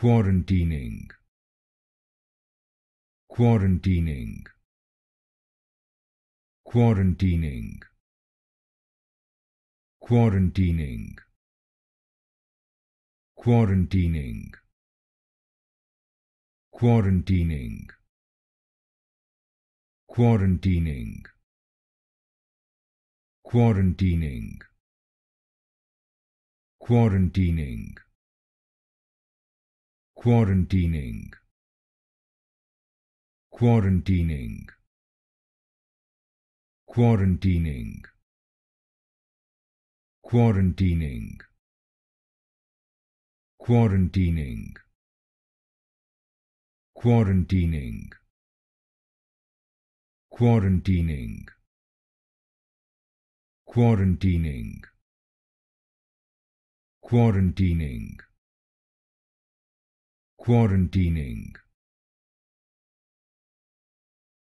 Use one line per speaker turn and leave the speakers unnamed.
quarantining quarantining quarantining quarantining quarantining quarantining quarantining quarantining quarantining quarantining quarantining quarantining quarantining quarantining quarantining quarantining quarantining quarantining quarantining